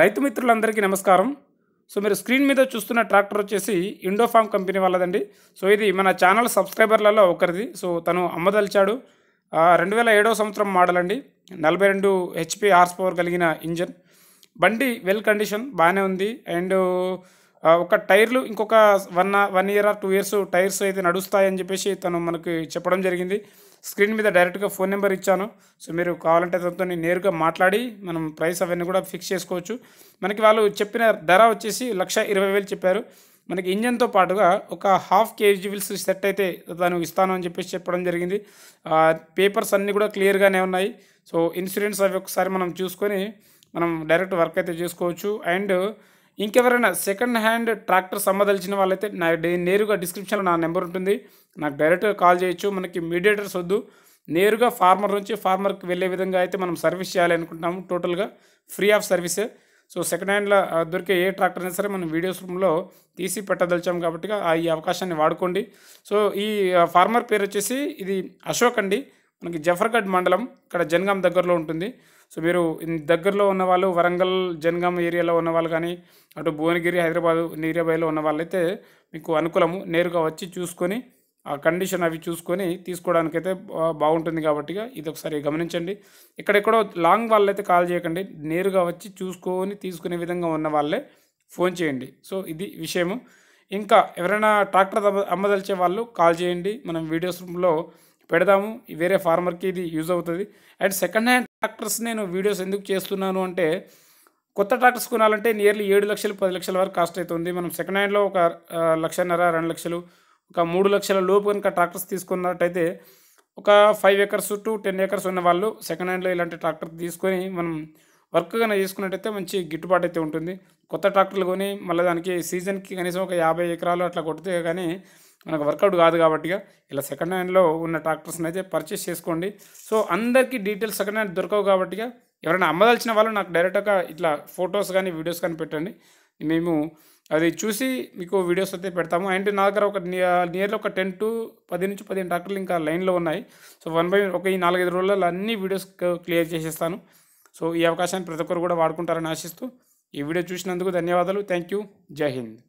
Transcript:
రైతు మిత్రులందరికీ నమస్కారం సో మీరు స్క్రీన్ మీద చూస్తున్న ట్రాక్టర్ వచ్చేసి ఇండోఫామ్ కంపెనీ వాళ్ళదండి సో ఇది మన ఛానల్ సబ్స్క్రైబర్లలో ఒకరిది సో తను అమ్మదలిచాడు రెండు వేల ఏడవ సంవత్సరం మోడల్ అండి నలభై రెండు హెచ్పి హార్స్ పవర్ కలిగిన ఇంజన్ బండి వెల్ కండిషన్ బాగానే ఉంది అండ్ ఒక టైర్లు ఇంకొక one one year or two years tyres అయితే నడుస్తాయని చెప్పేసి తను మనకి చెప్పడం జరిగింది స్క్రీన్ మీద డైరెక్ట్గా ఫోన్ నెంబర్ ఇచ్చాను సో మీరు కావాలంటే దాంతో నేరుగా మాట్లాడి మనం ప్రైస్ అవన్నీ కూడా ఫిక్స్ చేసుకోవచ్చు మనకి వాళ్ళు చెప్పిన ధర వచ్చేసి లక్ష ఇరవై వేలు చెప్పారు మనకి ఇంజన్తో పాటుగా ఒక హాఫ్ కేజీ విల్స్ సెట్ అయితే దాన్ని ఇస్తాను అని చెప్పేసి చెప్పడం జరిగింది పేపర్స్ అన్నీ కూడా క్లియర్గానే ఉన్నాయి సో ఇన్సూరెన్స్ అవి ఒకసారి మనం చూసుకొని మనం డైరెక్ట్ వర్క్ అయితే చేసుకోవచ్చు అండ్ ఇంకెవరైనా సెకండ్ హ్యాండ్ ట్రాక్టర్ అమ్మదలిచిన వాళ్ళైతే నా నేరుగా డిస్క్రిప్షన్లో నా నెంబర్ ఉంటుంది నాకు డైరెక్ట్గా కాల్ చేయొచ్చు మనకి మీడియేటర్స్ వద్దు నేరుగా ఫార్మర్ నుంచి ఫార్మర్కి వెళ్ళే విధంగా అయితే మనం సర్వీస్ చేయాలి అనుకుంటున్నాము టోటల్గా ఫ్రీ ఆఫ్ సర్వీసే సో సెకండ్ హ్యాండ్లో దొరికే ఏ ట్రాక్టర్ అయినా సరే మనం వీడియోస్ రూమ్లో తీసి పెట్టదలిచాం కాబట్టి ఆ ఈ అవకాశాన్ని వాడుకోండి సో ఈ ఫార్మర్ పేరు వచ్చేసి ఇది అశోక్ అండి మనకి జఫర్గఢ్ మండలం ఇక్కడ జనగాం దగ్గరలో ఉంటుంది సో మీరు దగ్గరలో ఉన్న వాళ్ళు వరంగల్ జనగామ ఏరియాలో ఉన్న వాళ్ళు కానీ అటు భువనగిరి హైదరాబాద్ నీరియాబాయిలో ఉన్న వాళ్ళైతే మీకు అనుకూలము నేరుగా వచ్చి చూసుకొని ఆ కండిషన్ అవి చూసుకొని తీసుకోవడానికైతే బాగుంటుంది కాబట్టి ఇది ఒకసారి గమనించండి ఇక్కడెక్కడో లాంగ్ వాళ్ళైతే కాల్ చేయకండి నేరుగా వచ్చి చూసుకొని తీసుకునే విధంగా ఉన్న వాళ్ళే ఫోన్ చేయండి సో ఇది విషయము ఇంకా ఎవరైనా ట్రాక్టర్ అమ్మదలిచే వాళ్ళు కాల్ చేయండి మనం వీడియోస్లో పెడదాము వేరే ఫార్మర్కి ఇది యూజ్ అవుతుంది అండ్ సెకండ్ హ్యాండ్ ట్రాక్టర్స్ నేను వీడియోస్ ఎందుకు చేస్తున్నాను అంటే కొత్త ట్రాక్టర్స్ కొనాలంటే నియర్లీ ఏడు లక్షలు పది లక్షల వరకు కాస్ట్ అవుతుంది మనం సెకండ్ హ్యాండ్లో ఒక లక్షన్నర రెండు లక్షలు ఒక మూడు లక్షల లోపు కనుక ట్రాక్టర్స్ తీసుకున్నట్టయితే ఒక five acres to ten acres ఉన్న వాళ్ళు సెకండ్ హ్యాండ్లో ఇలాంటి ట్రాక్టర్ తీసుకొని మనం వర్క్ కన్నా చేసుకున్నట్టయితే మంచి గిట్టుబాటు అయితే ఉంటుంది కొత్త ట్రాక్టర్లు కొని మళ్ళీ దానికి సీజన్కి కనీసం ఒక యాభై ఎకరాలు అట్లా కొడితే కానీ మనకు వర్కౌట్ కాదు కాబట్టిగా ఇలా సెకండ్ హ్యాండ్లో ఉన్న ట్రాక్టర్స్ని అయితే పర్చేస్ చేసుకోండి సో అందరికీ డీటెయిల్స్ సెకండ్ హ్యాండ్ దొరకవు కాబట్టిగా ఎవరైనా అమ్మదలిచిన వాళ్ళు నాకు డైరెక్ట్గా ఇట్లా ఫొటోస్ కానీ వీడియోస్ కానీ పెట్టండి మేము అది చూసి మీకు వీడియోస్ అయితే పెడతాము అండ్ నా దగ్గర ఒక నియర్లీ ఒక టెన్ టు పది నుంచి పదిహేను ట్రాక్టర్లు ఇంకా లైన్లో ఉన్నాయి సో వన్ బై ఒక ఈ నాలుగైదు రోజులలో అన్ని వీడియోస్ క్లియర్ చేసేస్తాను సో ఈ అవకాశాన్ని ప్రతి ఒక్కరు కూడా వాడుకుంటారని ఆశిస్తూ ఈ వీడియో చూసినందుకు ధన్యవాదాలు థ్యాంక్ యూ జై హింద్